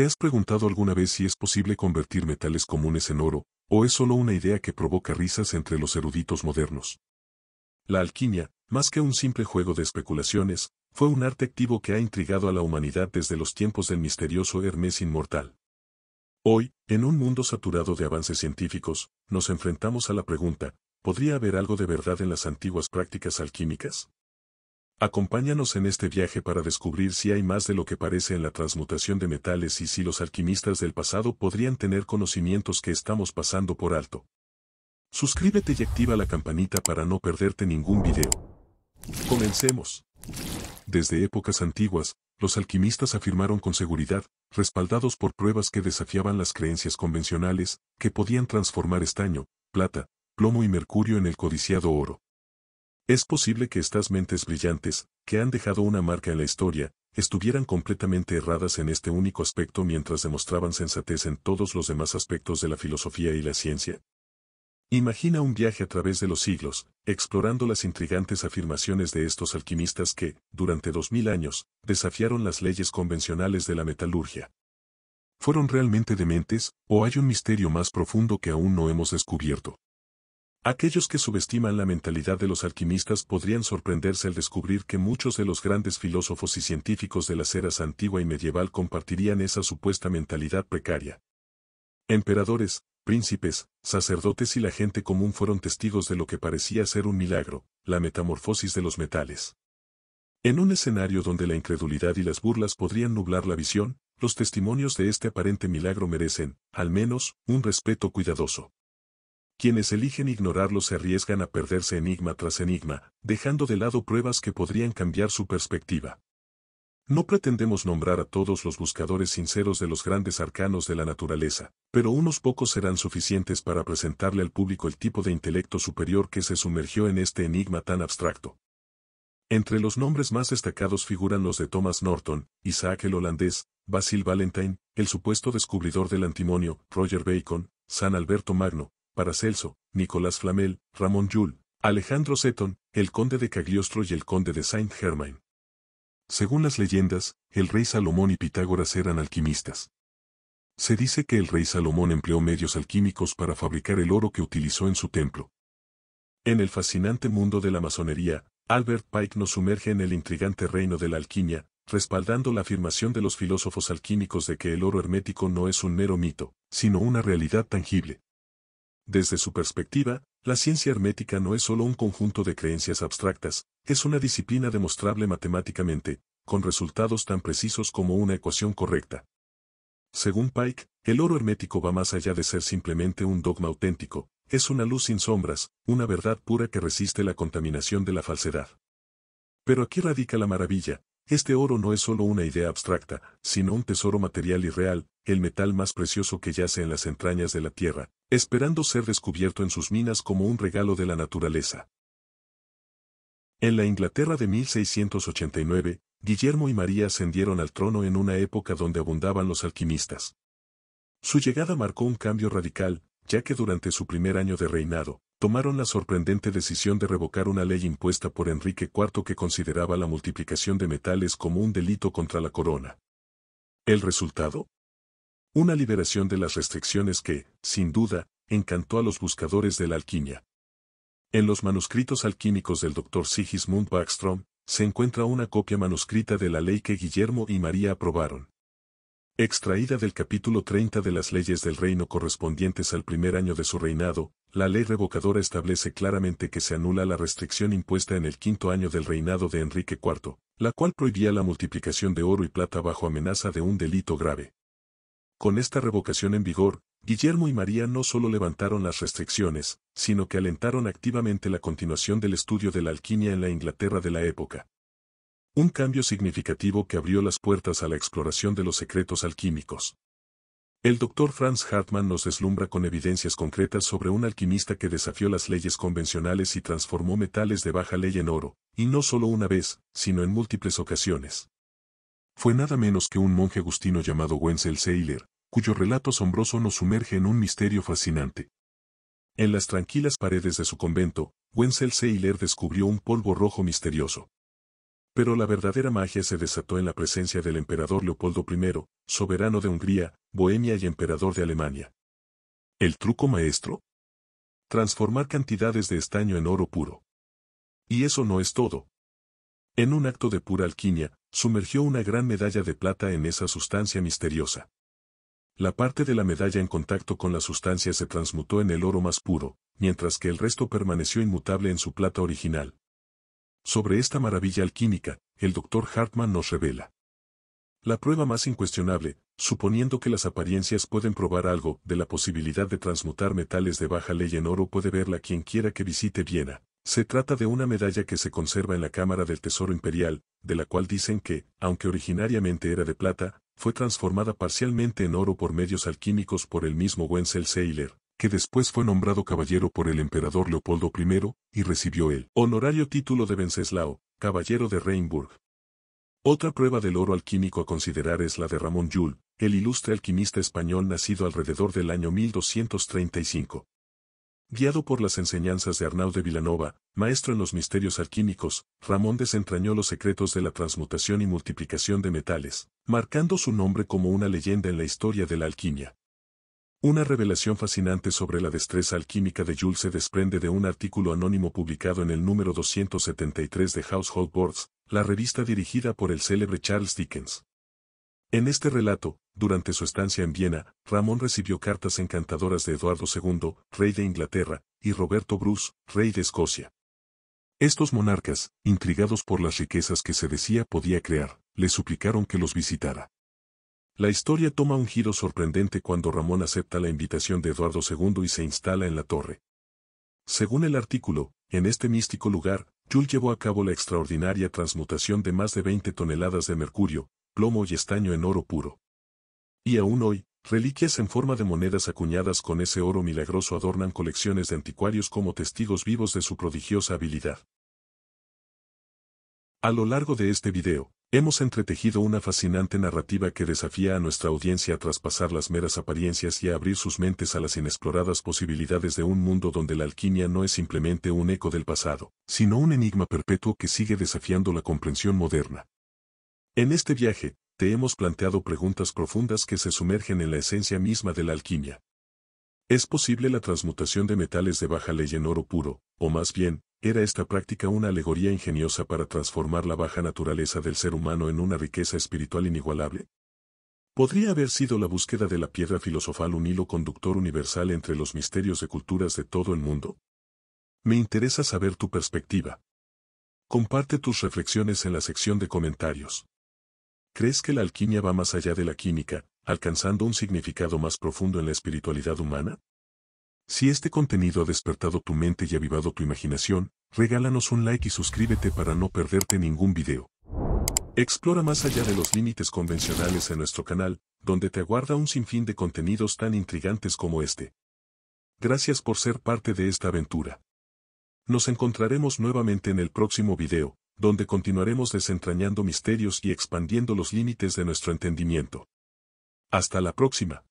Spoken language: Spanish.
¿Te has preguntado alguna vez si es posible convertir metales comunes en oro, o es solo una idea que provoca risas entre los eruditos modernos? La alquimia, más que un simple juego de especulaciones, fue un arte activo que ha intrigado a la humanidad desde los tiempos del misterioso Hermes inmortal. Hoy, en un mundo saturado de avances científicos, nos enfrentamos a la pregunta, ¿podría haber algo de verdad en las antiguas prácticas alquímicas? Acompáñanos en este viaje para descubrir si hay más de lo que parece en la transmutación de metales y si los alquimistas del pasado podrían tener conocimientos que estamos pasando por alto. Suscríbete y activa la campanita para no perderte ningún video. Comencemos. Desde épocas antiguas, los alquimistas afirmaron con seguridad, respaldados por pruebas que desafiaban las creencias convencionales, que podían transformar estaño, plata, plomo y mercurio en el codiciado oro. Es posible que estas mentes brillantes, que han dejado una marca en la historia, estuvieran completamente erradas en este único aspecto mientras demostraban sensatez en todos los demás aspectos de la filosofía y la ciencia. Imagina un viaje a través de los siglos, explorando las intrigantes afirmaciones de estos alquimistas que, durante dos mil años, desafiaron las leyes convencionales de la metalurgia. ¿Fueron realmente dementes, o hay un misterio más profundo que aún no hemos descubierto? Aquellos que subestiman la mentalidad de los alquimistas podrían sorprenderse al descubrir que muchos de los grandes filósofos y científicos de las eras antigua y medieval compartirían esa supuesta mentalidad precaria. Emperadores, príncipes, sacerdotes y la gente común fueron testigos de lo que parecía ser un milagro, la metamorfosis de los metales. En un escenario donde la incredulidad y las burlas podrían nublar la visión, los testimonios de este aparente milagro merecen, al menos, un respeto cuidadoso. Quienes eligen ignorarlo se arriesgan a perderse enigma tras enigma, dejando de lado pruebas que podrían cambiar su perspectiva. No pretendemos nombrar a todos los buscadores sinceros de los grandes arcanos de la naturaleza, pero unos pocos serán suficientes para presentarle al público el tipo de intelecto superior que se sumergió en este enigma tan abstracto. Entre los nombres más destacados figuran los de Thomas Norton, Isaac el holandés, Basil Valentine, el supuesto descubridor del antimonio, Roger Bacon, San Alberto Magno, Paracelso, Nicolás Flamel, Ramón Llull, Alejandro Seton, el conde de Cagliostro y el conde de Saint-Germain. Según las leyendas, el rey Salomón y Pitágoras eran alquimistas. Se dice que el rey Salomón empleó medios alquímicos para fabricar el oro que utilizó en su templo. En el fascinante mundo de la masonería, Albert Pike nos sumerge en el intrigante reino de la alquimia, respaldando la afirmación de los filósofos alquímicos de que el oro hermético no es un mero mito, sino una realidad tangible. Desde su perspectiva, la ciencia hermética no es solo un conjunto de creencias abstractas, es una disciplina demostrable matemáticamente, con resultados tan precisos como una ecuación correcta. Según Pike, el oro hermético va más allá de ser simplemente un dogma auténtico, es una luz sin sombras, una verdad pura que resiste la contaminación de la falsedad. Pero aquí radica la maravilla, este oro no es solo una idea abstracta, sino un tesoro material y real, el metal más precioso que yace en las entrañas de la Tierra, esperando ser descubierto en sus minas como un regalo de la naturaleza. En la Inglaterra de 1689, Guillermo y María ascendieron al trono en una época donde abundaban los alquimistas. Su llegada marcó un cambio radical, ya que durante su primer año de reinado, tomaron la sorprendente decisión de revocar una ley impuesta por Enrique IV que consideraba la multiplicación de metales como un delito contra la corona. ¿El resultado? Una liberación de las restricciones que, sin duda, encantó a los buscadores de la alquimia. En los manuscritos alquímicos del doctor Sigismund Backstrom, se encuentra una copia manuscrita de la ley que Guillermo y María aprobaron. Extraída del capítulo 30 de las leyes del reino correspondientes al primer año de su reinado, la ley revocadora establece claramente que se anula la restricción impuesta en el quinto año del reinado de Enrique IV, la cual prohibía la multiplicación de oro y plata bajo amenaza de un delito grave. Con esta revocación en vigor, Guillermo y María no solo levantaron las restricciones, sino que alentaron activamente la continuación del estudio de la alquimia en la Inglaterra de la época. Un cambio significativo que abrió las puertas a la exploración de los secretos alquímicos. El doctor Franz Hartmann nos deslumbra con evidencias concretas sobre un alquimista que desafió las leyes convencionales y transformó metales de baja ley en oro, y no solo una vez, sino en múltiples ocasiones fue nada menos que un monje agustino llamado Wenzel Seiler, cuyo relato asombroso nos sumerge en un misterio fascinante. En las tranquilas paredes de su convento, Wenzel Seiler descubrió un polvo rojo misterioso. Pero la verdadera magia se desató en la presencia del emperador Leopoldo I, soberano de Hungría, Bohemia y emperador de Alemania. ¿El truco maestro? Transformar cantidades de estaño en oro puro. Y eso no es todo. En un acto de pura alquimia, Sumergió una gran medalla de plata en esa sustancia misteriosa. La parte de la medalla en contacto con la sustancia se transmutó en el oro más puro, mientras que el resto permaneció inmutable en su plata original. Sobre esta maravilla alquímica, el doctor Hartman nos revela. La prueba más incuestionable, suponiendo que las apariencias pueden probar algo de la posibilidad de transmutar metales de baja ley en oro puede verla quien quiera que visite Viena, se trata de una medalla que se conserva en la Cámara del Tesoro Imperial, de la cual dicen que, aunque originariamente era de plata, fue transformada parcialmente en oro por medios alquímicos por el mismo Wenzel Seiler, que después fue nombrado caballero por el emperador Leopoldo I, y recibió el honorario título de Wenceslao, caballero de reimburg Otra prueba del oro alquímico a considerar es la de Ramón Llull, el ilustre alquimista español nacido alrededor del año 1235. Guiado por las enseñanzas de Arnaud de Vilanova, maestro en los misterios alquímicos, Ramón desentrañó los secretos de la transmutación y multiplicación de metales, marcando su nombre como una leyenda en la historia de la alquimia. Una revelación fascinante sobre la destreza alquímica de Jules se desprende de un artículo anónimo publicado en el número 273 de Household Boards, la revista dirigida por el célebre Charles Dickens. En este relato, durante su estancia en Viena, Ramón recibió cartas encantadoras de Eduardo II, rey de Inglaterra, y Roberto Bruce, rey de Escocia. Estos monarcas, intrigados por las riquezas que se decía podía crear, le suplicaron que los visitara. La historia toma un giro sorprendente cuando Ramón acepta la invitación de Eduardo II y se instala en la torre. Según el artículo, en este místico lugar, Jules llevó a cabo la extraordinaria transmutación de más de 20 toneladas de mercurio, plomo y estaño en oro puro. Y aún hoy, reliquias en forma de monedas acuñadas con ese oro milagroso adornan colecciones de anticuarios como testigos vivos de su prodigiosa habilidad. A lo largo de este video, hemos entretejido una fascinante narrativa que desafía a nuestra audiencia a traspasar las meras apariencias y a abrir sus mentes a las inexploradas posibilidades de un mundo donde la alquimia no es simplemente un eco del pasado, sino un enigma perpetuo que sigue desafiando la comprensión moderna. En este viaje, te hemos planteado preguntas profundas que se sumergen en la esencia misma de la alquimia. ¿Es posible la transmutación de metales de baja ley en oro puro, o más bien, era esta práctica una alegoría ingeniosa para transformar la baja naturaleza del ser humano en una riqueza espiritual inigualable? ¿Podría haber sido la búsqueda de la piedra filosofal un hilo conductor universal entre los misterios de culturas de todo el mundo? Me interesa saber tu perspectiva. Comparte tus reflexiones en la sección de comentarios. ¿Crees que la alquimia va más allá de la química, alcanzando un significado más profundo en la espiritualidad humana? Si este contenido ha despertado tu mente y avivado tu imaginación, regálanos un like y suscríbete para no perderte ningún video. Explora más allá de los límites convencionales en nuestro canal, donde te aguarda un sinfín de contenidos tan intrigantes como este. Gracias por ser parte de esta aventura. Nos encontraremos nuevamente en el próximo video, donde continuaremos desentrañando misterios y expandiendo los límites de nuestro entendimiento. Hasta la próxima.